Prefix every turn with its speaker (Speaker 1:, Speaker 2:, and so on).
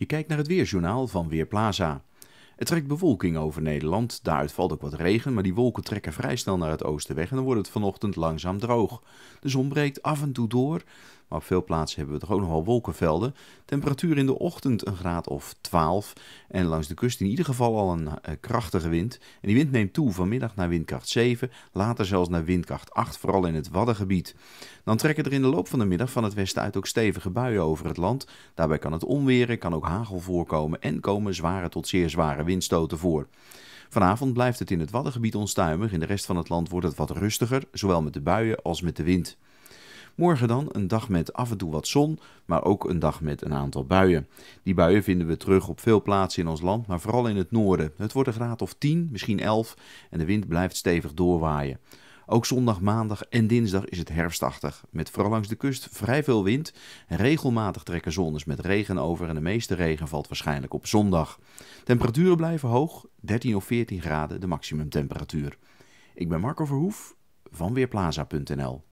Speaker 1: Je kijkt naar het weerjournaal van Weerplaza. Er trekt bewolking over Nederland. Daaruit valt ook wat regen, maar die wolken trekken vrij snel naar het oosten weg en dan wordt het vanochtend langzaam droog. De zon breekt af en toe door maar op veel plaatsen hebben we toch ook nogal wolkenvelden. Temperatuur in de ochtend een graad of 12. En langs de kust in ieder geval al een eh, krachtige wind. En die wind neemt toe vanmiddag naar windkracht 7. Later zelfs naar windkracht 8, vooral in het Waddengebied. Dan trekken er in de loop van de middag van het westen uit ook stevige buien over het land. Daarbij kan het onweren, kan ook hagel voorkomen en komen zware tot zeer zware windstoten voor. Vanavond blijft het in het Waddengebied onstuimig. In de rest van het land wordt het wat rustiger, zowel met de buien als met de wind. Morgen dan een dag met af en toe wat zon, maar ook een dag met een aantal buien. Die buien vinden we terug op veel plaatsen in ons land, maar vooral in het noorden. Het wordt een graad of 10, misschien 11 en de wind blijft stevig doorwaaien. Ook zondag, maandag en dinsdag is het herfstachtig. Met vooral langs de kust vrij veel wind. En regelmatig trekken zones met regen over. En de meeste regen valt waarschijnlijk op zondag. Temperaturen blijven hoog. 13 of 14 graden de maximumtemperatuur. Ik ben Marco Verhoef van Weerplaza.nl